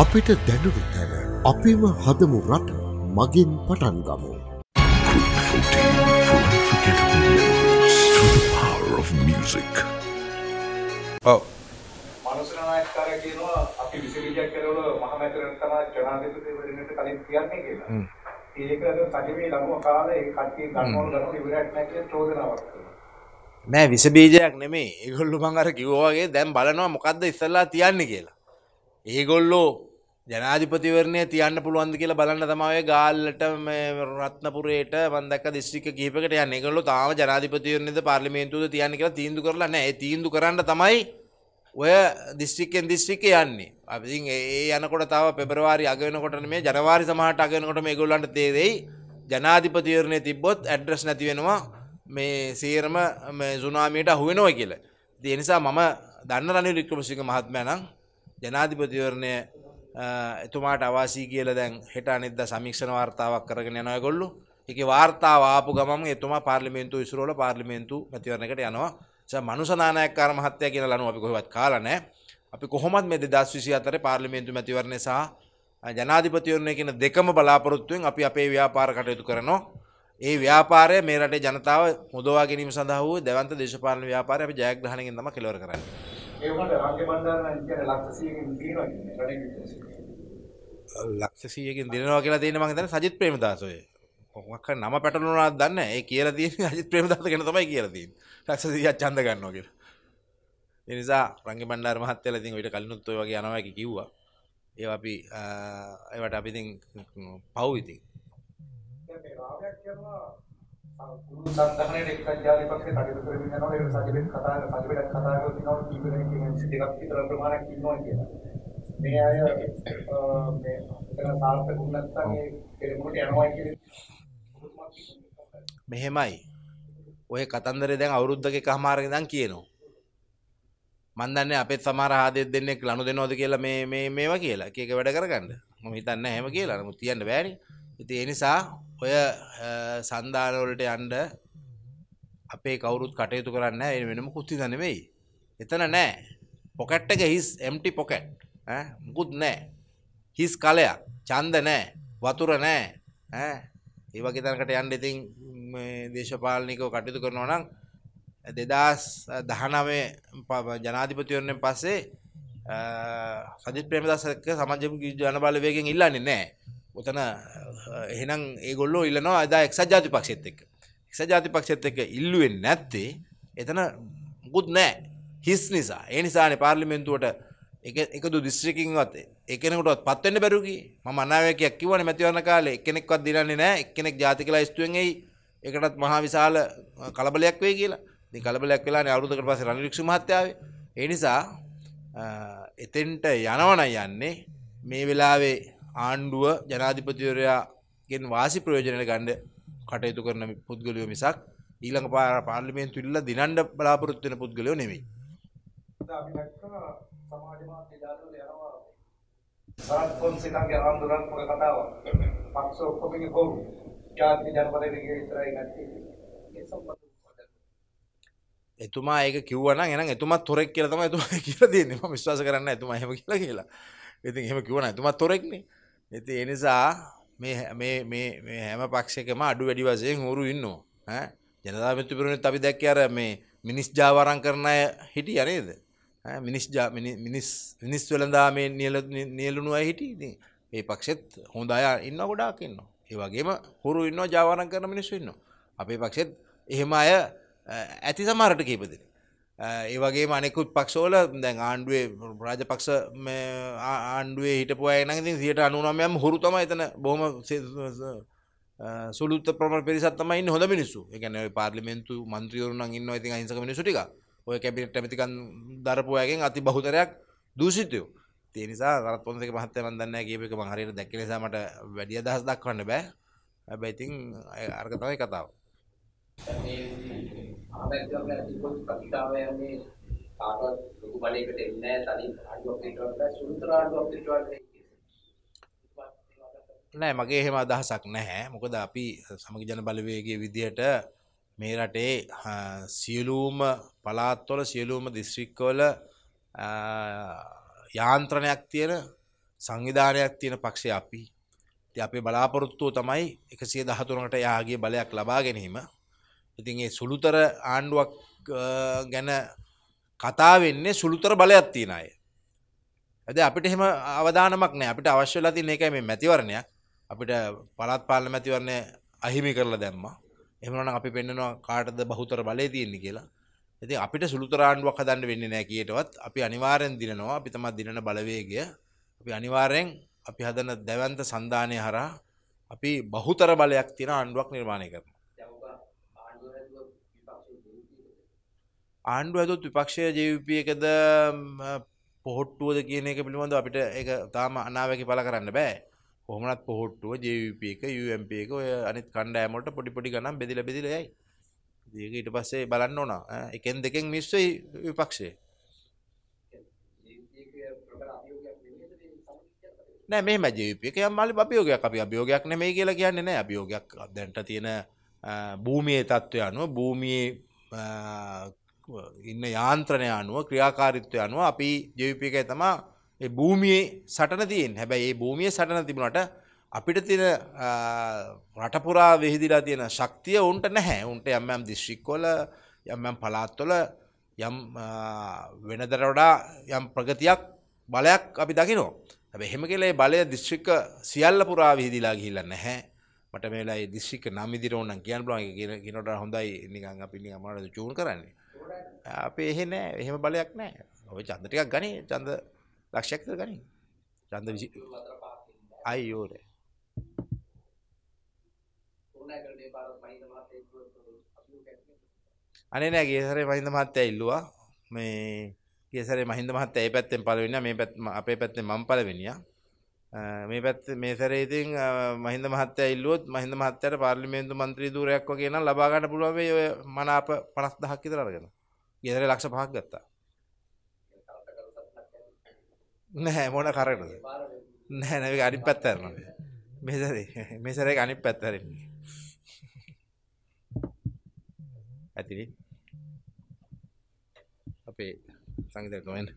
අපිට දැනුරු තැන අපිම හදමු රට මගින් පටන්ගමු. music. ඔව්. මනුස්සනායකකාරය කියනවා අපි විසිරිජක් කරවල මහමැතිවරණ තමයි ජනාධිපතිවරණයට කලින් කියන්නේ කියලා. ඒක සජීවී ළඟම කාලේ ඒ කට්ටිය ගන්නවල ගන්නවල ඉවරයක් නැහැ කියලා චෝදනාවක් කරනවා. නෑ විස බීජයක් නෙමෙයි. ඒගොල්ලෝ මං අර කිව්වා වගේ දැන් බලනවා මොකද්ද ඉස්සල්ලා තියන්නේ කියලා. ඒගොල්ලෝ ජනාධිපතිවරණය තියන්න පුළුවන්ද කියලා බලන්න තමයි ගාල්ලට රත්නපුරයට මන්දක් දිස්ත්‍රික්ක කීපකට යන ඒගොල්ලෝ තාම ජනාධිපතිවරණයද පාර්ලිමේන්තුවද තියන්න කියලා තීන්දු කරලා නැහැ. ඒ තීන්දු කරන්න තමයි ඔය දිස්ත්‍රික්කෙන් දිස්ත්‍රික්ක යන්නේ. අපි ඉතින් ඒ යනකොට තව පෙබරවාරි අග වෙනකොට නෙමෙයි ජනවාරි සමහරට අග වෙනකොට මේගොල්ලන්ට තේරෙයි ජනාධිපතිවරණය තිබ්බොත් ඇඩ්‍රස් නැති වෙනවා මේ සීරම මේ සුනාමියට අහු වෙනවා කියලා. ඒ නිසා මම දන්න රනිල් වික්‍රමසිංහ මහත්මයා නම් ජනාධිපතිවරණය එතුමාට අවාසී කියල දැන් හෙට අනිද සමික්ෂණ වාර්තාවක් කරගෙන යනයගොල්ලු එක වාර්තාව ආපු ගම එතුමා පාර්ලිමේන්තු ඉස්රෝල පාර්ලිමේන්තු මැතිවරණකට යනවා ස මනුසනානයක් කාරමහත්තය කියෙන ලනු අපි කොහවත් කාලනෑ අපි කොහොමත් මෙ දස් විසි අතර පාර්ලිමේන්තු මැතිවරණය සහ ජනාධිපතිවරණය කියෙන දෙකම බලාපොරොත්තුවෙන් අපි අපේ ව්‍යාපාර කටයුතු කරනවා ඒ ව්‍යාපාරය මේ රටේ ජනතාව මුදවා ගැනීම සඳහුව දැවන්ත දේශපාලන ව්‍යාපාරය අපි ජයග්‍රහණගෙන් තම කෙලවර කරන්නේ ඒ වුණාට රාජ්‍ය බණ්ඩාරනායක කියන්නේ ලක්ෂ 100කින් දිනනවා කියන්නේ රණේ විශ්වාසය ලක්ෂ 100කින් දිනනවා කියලා තියෙන මම හිතන්නේ සජිත් ප්‍රේමදාස ඔය කොහොමක් හරි නම පැටලුණාද දන්නේ නැහැ ඒ කියලා තියෙන්නේ අජිත් ප්‍රේමදාස ගැන තමයි කියලා තියෙන්නේ ලක්ෂ 100ක් ඡන්ද ගන්නවා කියලා ඒ නිසා රංගි බණ්ඩාර මහත්තයලා ඉතින් ඔයිට කලිනුත් ඔය වගේ යනවා කි කිව්වා. ඒවා අපි ඒවට අපි ඉතින් පව් ඉතින්. දැන් මේ රාගයක් කරනවා ගුරු සංගහනයේ එක්කත් ජාති පක්ෂේ කටයුතු කරමින් යනවා ඒක සජිබෙන් කතා කරලා සජිබෙන් කතා කරලා තිනවා කීප දෙනෙක් කියන්නේ දෙකක් විතර ප්‍රමාණයක් ඉන්නවා කියලා. මේ අය මේ එතන සාර්ථකුන් නැත්නම් ඒ කෙලෙමුට යනවා කියන්නේ මෙහෙමයි. ඔය කතන්දරේ දැන් අවුරුද්දක එකමාරක ඉඳන් කියනවා. මන් දන්නේ අපෙත් සමහර ආදෙත් දෙන්නෙක් ලනු දෙනවද කියලා මේ මේ මේවා කියලා. එක එක වැඩ කරගන්න. මම හිතන්නේ නැහැ එහෙම කියලා. නමුත් කියන්න බෑනේ. ඉතින් ඒ නිසා ඔය සන්දාන වලට යන්න අපේ කවුරුත් කටයුතු කරන්නේ නැහැ වෙන මොකුත් හිතා නෙමෙයි. එතන නැහැ. පොකට් එක his empty pocket. ඈ මොකුත් නැහැ. his කලයක්, ඡන්ද නැහැ, වතුර නැහැ. ඈ ඒ වගේ තැනකට යන්න ඉතින් මේ දේශපාලනිකව කටයුතු කරනවා නම් 2019 ජනාධිපතිවරණයෙන් පස්සේ සජිත් ප්‍රේමදාසක සමාජ ජන බල වේගෙන් ඉල්ලන්නේ නැහැ. ඔතන එහෙනම් ඒගොල්ලෝ ඉල්ලනවා අද එක්සත් ජාතික පක්ෂෙත් එක්ක. එක්සත් ජාතික පක්ෂෙත් එක්ක ඉල්ලුවෙන්නේ නැත්තේ එතන මුකුත් නැහැ. හිස් නිසා. ඒ නිසානේ පාර්ලිමේන්තුවට එක එකදු දිස්ත්‍රිකින්වත් එකනෙකුටවත් පත් වෙන්න බැරුව කි. මම අනාවැකියක් කිව්වනේ මැතිවරණ කාලේ එක්කෙනෙක්වත් දිරන්නේ නැහැ. එක්කෙනෙක් ජාතික ලයිස්තුවෙන් එයි. ඒකටත් මහා විශාල කලබලයක් වෙයි කියලා. ඉතින් කලබලයක් වෙලානේ අවුරුද්දකට පස්සේ රනිල් වික්‍රම මහත්තයාවේ. ඒ නිසා එතෙන්ට යනවනම් යන්නේ මේ වෙලාවේ ආණ්ඩුව ජනාධිපතිවරයාගෙන් වාසි ප්‍රයෝජනයට ගණ්ඩ කටයුතු කරන පුද්ගලයෝ මිසක් ඊළඟ පාර පාර්ලිමේන්තු ඉල්ල දිනන්ඩ බලාපොරොත්තු වෙන පුද්ගලයෝ නෙමෙයි. සරත් පොන්සිකගේ ආන්දුරන් පොක කතාව පක්ෂ ඔක්කොම ගොව් ජාති ජනපද විතරයි නැති ඒ සම්බන්ධ එතුමා ඒක කිව්වන එන එතුමත් තොරෙක් කියලතම ඇතුම කියල දන්නේ විශ්වාස කරන්න ඇතුම හෙම කියලා කියලා ඉතින් හෙම කිවන ඇතුමත් තොරෙක්නේ ඉති එනිසා හැම පක්ෂකම අඩු වැඩි වසයෙන් හුරු ඉන්නවා ජනතා මිතුපුරණ අපි දැක්ක අර මේ මිනිස් ජාවරං කරන හිටි අනේද මිනිස් මිනිස් වෙලදා මේ නියලුණු අය හිටි ඉති ඒ පක්ෂෙත් හොඳය ඉන්න ගොඩාක් ඉන්න ඒ වගේම හුරු ඉන්න ජාවරං කරන මිනිස්සු ඉන්න අපේ පක්ෂෙත් එහෙම අය ඇති සමාරට කීපදින ඒ වගේ මනෙකුත් පක්ෂෝල දැන් ආණ්ඩුවේ රාජපක්ෂ ආණ්ඩුවේ හිටපු අය නම් ඉතින් 99ම හුරු තමයි එතන බොහොම සුළුත් ප්‍රමාණ පරිසත් තමයි ඉන්නේ හොඳ මිනිස්සු. ඒ කියන්නේ ওই පාර්ලිමේන්තු മന്ത്രിවරු නම් ඉන්නවා ඉතින් අහිංසක මිනිස්සු ටික. ඔය කැබිනට් ඇමතිකම් දරපු අයගෙන් අති බහුතරයක් දූෂිතයෝ. ඒ නිසා රත් පොන්සේක මහත්තයා මම දන්නේ නැහැ කියපු එක මම හරියට දැක්ක නිසා මට වැඩි අදහස් දක්වන්න බෑ. හැබැයි ඉතින් අරක තමයි කතාව. අනැතිවම තිබුණු ප්‍රතිකාරය මේ කාටවත් ලොකු බලයකට එන්නේ නැහැ තනි ආණ්ඩුවක් පිටවට සුළුතර ආණ්ඩුවක් පිටවට නෑ මගේ එහෙම අදහසක් නැහැ මොකද අපි සමග ජන බලවේගයේ විදියට මේ රටේ සියලුම පළාත්වල සියලුම දිස්ත්‍රික්කවල යාන්ත්‍රණයක් තියෙන සංවිධානයක් තියෙන පක්ෂය අපි ඉතින් අපේ බලාපොරොත්තුව තමයි 113කට යාගේ බලයක් ලබා ගැනීම ඉතින් ඒ සුළුතර ආණ්ඩුවක් ගැන කතා වෙන්නේ සුළුතර බලයක් තියෙන අය. ඇද අපිට එහෙම අවධානමක් නෑ අපිට අවශ්‍ය වෙලා තියෙන එකයි මේ මැතිවරණයක්. අපිට පළාත් පාලන මැතිවරණය අහිමි කරලා දැම්මා. එහෙම නැත්නම් අපි පෙන්නනවා කාටද බහුතර බලය තියෙන්නේ කියලා. ඉතින් අපිට සුළුතර ආණ්ඩුවක් හදන්න වෙන්නේ නෑ කීයටවත්. අපි අනිවාර්යෙන් දිනනවා. අපි තමයි දිනන බලවේගය. අපි අනිවාර්යෙන් අපි හදන දැවන්ත සන්ධානය හරහා අපි බහුතර බලයක් තියෙන ආණ්ඩුවක් නිර්මාණය කරනවා. ආණ්ඩුව ඇතුත් විපක්ෂය ජීවිපිය එකද පොහොට්ටුවද කියන එක පිළිබඳ අපිට එක තාම අනාවැකි පල කරන්න බෑ කොහොමනත් පොහොට්ටුව ජීවිප එක UMP එක ඔය අනිත් කණ්ඩෑමට පොඩිපොඩි ගනම් බෙදිල බෙදිලයයි දක ඊට පස්සේ බලන්න ඕනා එකෙන් දෙකෙන් මිස්සයි විපක්ෂේ නෑ මේ මජීපික මල්ලි අභියෝගයක් අපි අභියෝගයක් නෙමයි කියලා කියන්නේ නෑ අභියෝගයක් දැන්ට තියෙන භූමියේ තත්ත්වය අනුව භූමියේ ඉන්න යාන්ත්‍රණය අනුව ක්‍රියාකාරිත්වය අනුව අපි ජවිපික තමා භූමියේ සටන තියෙන් හැබැයි ඒ භූමිය සටන තිබුණට අපිට තින රටපුරා වෙහිදිලා තියෙන ශක්තිය උන්ට නැහැ උන්ට යම්යම් දිශ්‍රික්කොල යම්යම් පලාත්වොල යම් වෙනදර වඩා යම් ප්‍රගතියක් බලයක් අපි දකිනෝ ඇ හෙම කෙලේ බලය දිශ්‍රික සියල්ල පුරා විහිදිලා ගිහිල්ල නැහැ මට මේලා දිශ්‍රික නමිදිරෝන කියන් බ්ලොන් කියනට හොඳයි නිකන් අපි නිකන් මට චූන් කරන්නේ අපේ එහෙ නෑ. එහෙම බලයක් නෑ. ඔය ඡන්ද ටිකක් ගනේ. ඡන්ද ලක්ෂයක් විතර ගනේ. ඡන්ද 20 අයියෝ නේ. අනේ නෑ ගේසරේ මහින්ද මහත්තයා ඉල්ලුවා. මේ ගේසරේ මහින්ද මහත්තයා ඒ පැත්තෙන් පළවෙනියා මේ පැත්ත අපේ පැත්තෙන් මම පළවෙනියා. මේ පැත්ත මේ සැරේ ඉතින් මහින්ද මහත්තයා ඉල්ලුවොත් මහින්ද මහත්තයාට පාර්ලිමේන්තු මන්ත්‍රී ධූරයක් වගේ නම් ලබා ගන්න පුළුවන් වෙයි ඔය මනාප 50000ක් විතර අරගෙන. ගෙදර ලක්ෂ පහක් ගත්තා. නැහැ මොන කරේද? නැහැ නෑ මේක අනිත් පැත්ත හරිනවා. මේසරේ මේසරේ අනිත් පැත්ත හරින්නේ. ඇතිනේ. අපේ සංගීත කමෙන්ට්